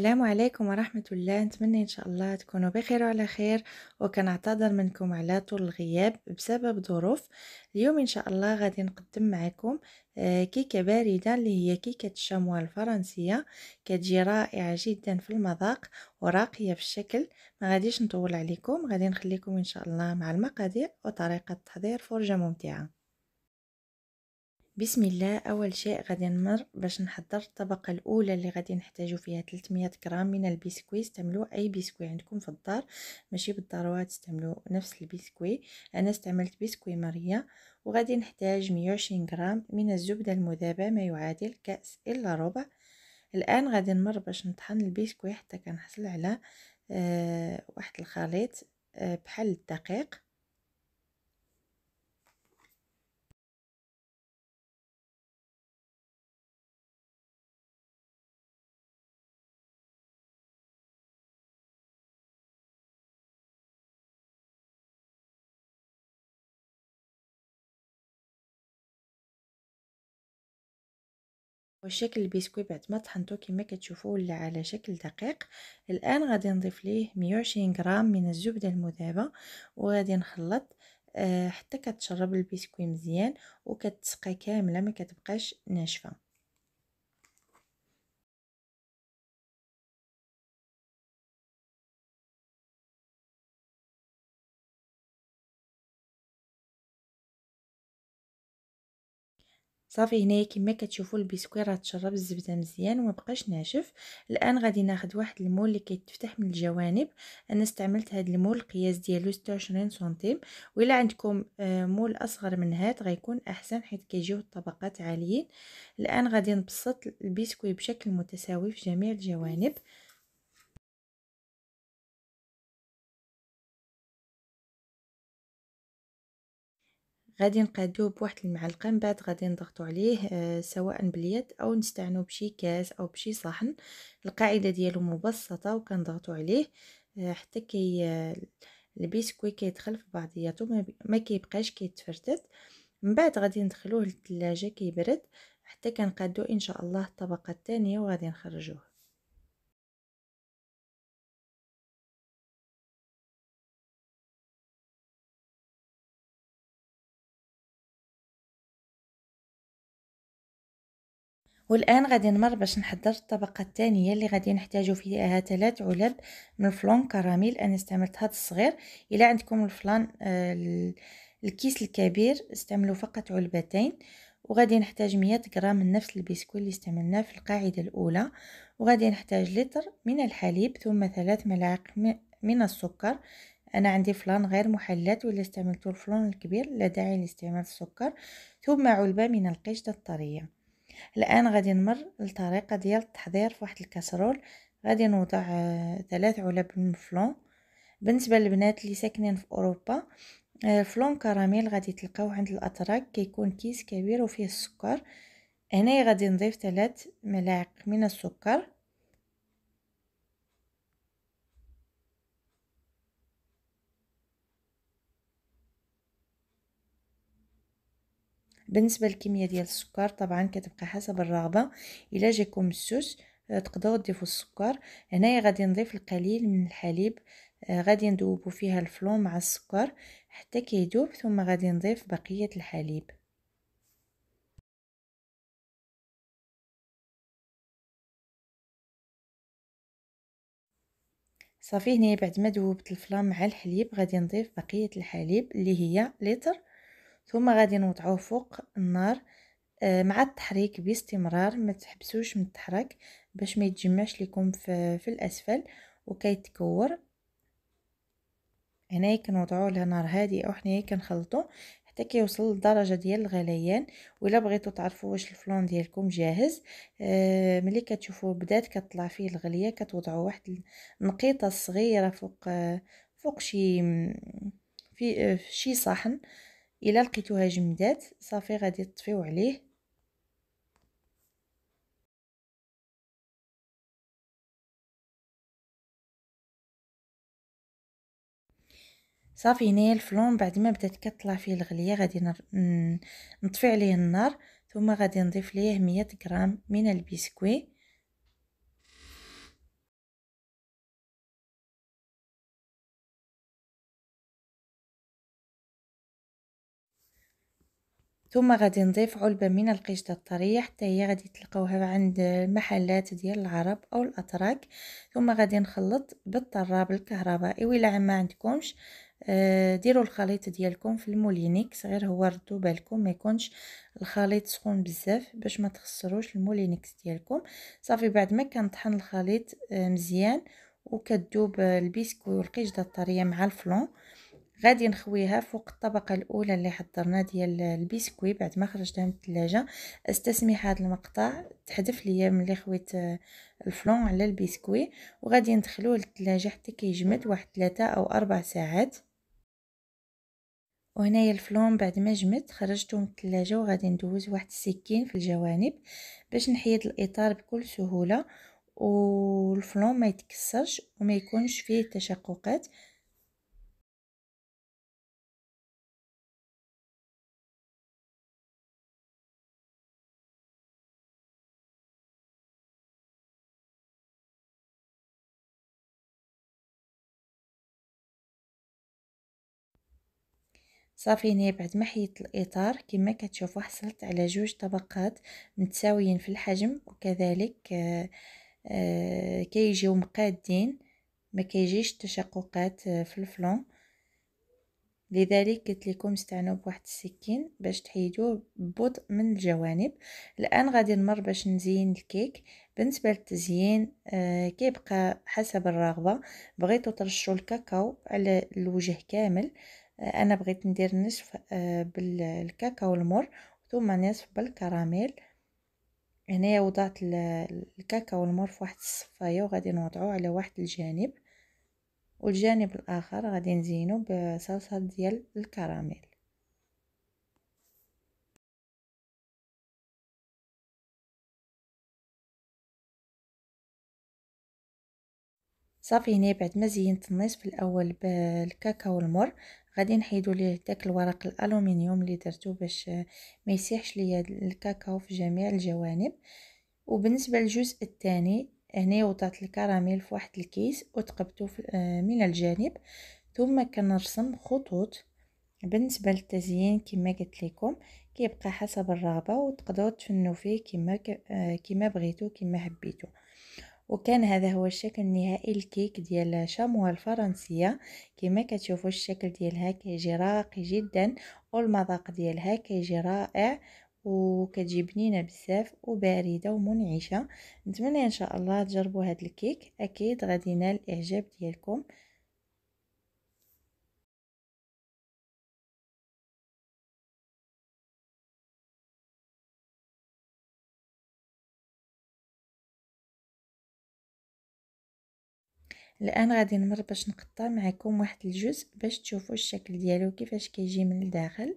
السلام عليكم ورحمة الله نتمنى إن شاء الله تكونوا بخير وعلى خير وكنعتذر منكم على طول الغياب بسبب ظروف اليوم إن شاء الله غادي نقدم معكم آه، كيكة باردة اللي هي كيكة الشموة الفرنسية كتجي رائعة جدا في المذاق وراقية في الشكل ما غاديش نطول عليكم غادي نخليكم إن شاء الله مع المقادير وطريقة تحضير فرجة ممتعة بسم الله اول شيء غادي نمر باش نحضر الطبقه الاولى اللي غادي نحتاجو فيها 300 غرام من البسكوي استعملوا اي بسكوي عندكم في الدار ماشي بالضروره تستعملوا نفس البسكوي انا استعملت بسكوي ماريا وغادي نحتاج 120 غرام من الزبده المذابه ما يعادل كاس الا ربع الان غادي نمر باش نطحن البسكوي حتى كنحصل على أه واحد الخليط أه بحال الدقيق وشكل البسكويت بعد ما طحنتو كما كتشوفوا ولا على شكل دقيق الان غادي نضيف ليه 120 غرام من الزبده المذابه وغادي نخلط آه، حتى كتشرب البسكويت مزيان وكتسقى كامله ما كتبقاش ناشفه صافي هنايا كما كتشوفوا البسكويت راه تشرب الزبده مزيان وما بقاش ناشف الان غادي ناخذ واحد المول اللي كيتفتح من الجوانب انا استعملت هذا المول القياس ديالو 26 سنتيم الا عندكم آه، مول اصغر من هاد غيكون احسن حيت كيجيو الطبقات عاليين الان غادي نبسط البسكويت بشكل متساوي في جميع الجوانب غادي نقادوه بواحد المعلقه من بعد غادي نضغطو عليه آه، سواء باليد او نستعنو بشي كاس او بشي صحن القاعده ديالو مبسطه وكنضغطو عليه آه، حتى كي آه البسكوي كيدخل في بعضياتو ما, ما كيبقاش كيتفرتت من بعد غادي ندخلوه للثلاجه كيبرد حتى كنقادو ان شاء الله الطبقه الثانيه وغادي نخرجوه والان غادي نمر باش نحضر الطبقه الثانيه اللي غادي نحتاجو فيها ثلاث علب من الفلون كراميل انا استعملت هذا الصغير الا عندكم الفلان آه الكيس الكبير استعملوا فقط علبتين وغادي نحتاج 100 غرام من نفس البسكويت اللي استعملناه في القاعده الاولى وغادي نحتاج لتر من الحليب ثم ثلاث ملاعق من السكر انا عندي فلان غير محلات ولا استعملت الفلان الكبير لا داعي لاستعمال السكر ثم علبه من القشده الطريه الان غادي نمر للطريقه ديال التحضير في واحد الكاسرول غادي نوضع آه، ثلاث علب من الفلون بالنسبه للبنات اللي ساكنين في اوروبا الفلون آه، كراميل غادي تلقاوه عند الاتراك كيكون كيس كبير وفيه السكر هنايا غادي نضيف ثلاث ملاعق من السكر بالنسبه للكميه ديال السكر طبعا كتبقى حسب الرغبه الا جاكم السوس آه، تقدروا تضيفوا السكر هنايا غادي نضيف القليل من الحليب آه، غادي نذوبوا فيها الفلون مع السكر حتى كيذوب ثم غادي نضيف بقيه الحليب صافي هنايا بعد ما ذوبت الفلام مع الحليب غادي نضيف بقيه الحليب اللي هي لتر ثم غادي نوضعوه فوق النار آه، مع التحريك باستمرار ما تحبسوش من التحرك باش ما يتجمعش لكم في, في الاسفل وكيتكور هنايا كنوضعوه له نار هادئه وحنايا كنخلطو حتى كيوصل للدرجه ديال الغليان ولا بغيتو تعرفوا واش الفلون ديالكم جاهز آه ملي كتشوفوا بدات كطلع فيه الغليه كتوضعوا واحد النقيطه صغيره فوق آه فوق شي في آه شي صحن آه الا لقيتوها جمدات صافي غادي تطفيو عليه صافي هنايا الفلون بعد ما بدات كطلع فيه الغليه غادي نر... نطفي عليه النار ثم غادي نضيف ليه 100 غرام من البسكويت ثم غادي نضيف علبة من القشدة الطرية حتى هي غادي تلقاوها عند المحلات ديال العرب أو الأتراك ثم غادي نخلط بالطراب الكهربائي الى ما عندكمش آه، ديروا الخليط ديالكم في المولينيكس غير هو ردوا بالكم ما يكونش الخليط سخون بزاف باش ما تخسروش المولينيكس ديالكم صافي بعد ما كنطحن الخليط آه، مزيان وكتذوب البسكو والقشده الطريه مع الفلون غادي نخويها فوق الطبقه الاولى اللي حضرنا ديال البسكوي بعد ما خرجتها من الثلاجه استسمي هذا المقطع تحذف ليا ملي خويت آه، الفلون على البسكوي وغادي ندخلوه للثلاجه حتى كيجمد واحد 3 او 4 ساعات وهنايا الفلون بعد ما جمد خرجته من الثلاجه وغادي ندوز واحد السكين في الجوانب باش نحيد الاطار بكل سهوله والفلون ما يتكسرش وما يكونش فيه تشققات صافي هنا بعد ما حيدت الاطار كما كتشوفوا حصلت على جوج طبقات متساويين في الحجم وكذلك آه، كيجيو مقادين ما كيجيش تشققات آه، في الفلون لذلك قلت لكم استعنوا بواحد السكين باش تحيدوه ببطء من الجوانب الان غادي نمر باش نزين الكيك بالنسبه للتزيين آه كيبقى حسب الرغبه بغيتو ترشوا الكاكاو على الوجه كامل انا بغيت ندير نصف آه، بالكاكاو المر ثم نصف بالكراميل هنايا وضعت الكاكاو المر في واحد الصفايه وغادي نوضعو على واحد الجانب والجانب الاخر غادي نزينو بصلصه ديال الكراميل صافي هنا بعد ما زينت النصف الاول بالكاكاو المر غادي نحيدو ليه داك الورق الالومنيوم اللي درتو باش ما يسيحش ليا الكاكاو في جميع الجوانب وبالنسبه للجزء الثاني هنا وضعت الكراميل في واحد الكيس وتقبته آه، من الجانب ثم كنرسم خطوط بالنسبه للتزيين كما قلت لكم كيبقى حسب الرغبه وتقدروا تفنوا فيه كما كما آه، بغيتو كما حبيتو وكان هذا هو الشكل النهائي الكيك ديال شاموا الفرنسيه كما كتشوفوا الشكل ديالها كيجي راقي جدا والمذاق ديالها كيجي رائع وكتجي بنينه بزاف وبارده ومنعشه نتمنى ان شاء الله تجربوا هذا الكيك اكيد غادي ينال الاعجاب ديالكم الان غادي نمر باش نقطع معكم واحد الجزء باش تشوفوا الشكل ديالو كيفاش كيجي من الداخل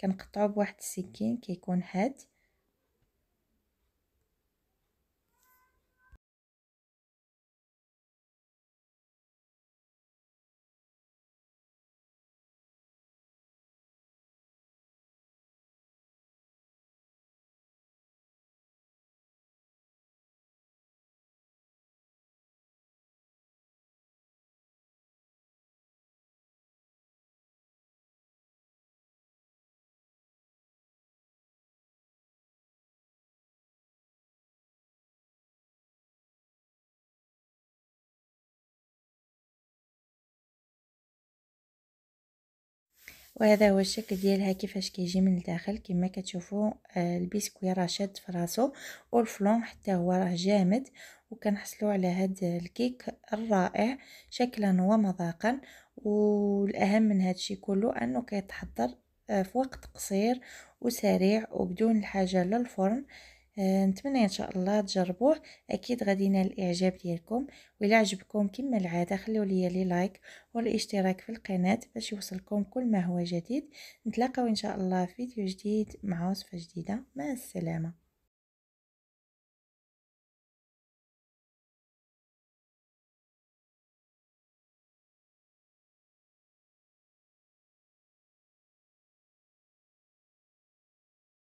كنقطعو بواحد السكين كيكون هاد وهذا هو الشكل ديالها كيفاش كيجي من الداخل كما كتشوفوا آه، البيسكوي راه شاد في راسو والفلون حتى هو راه جامد وكنحصلوا على هاد الكيك الرائع شكلا ومذاقا والاهم من هذا الشيء كله انه كيتحضر آه، في وقت قصير وسريع وبدون الحاجه للفرن آه، نتمنى ان شاء الله تجربوه اكيد غادي ينال الاعجاب ديالكم وإلا عجبكم كما العاده خليو لي لي لايك والاشتراك في القناه باش يوصلكم كل ما هو جديد نتلاقاو ان شاء الله في فيديو جديد مع وصفه جديده مع السلامه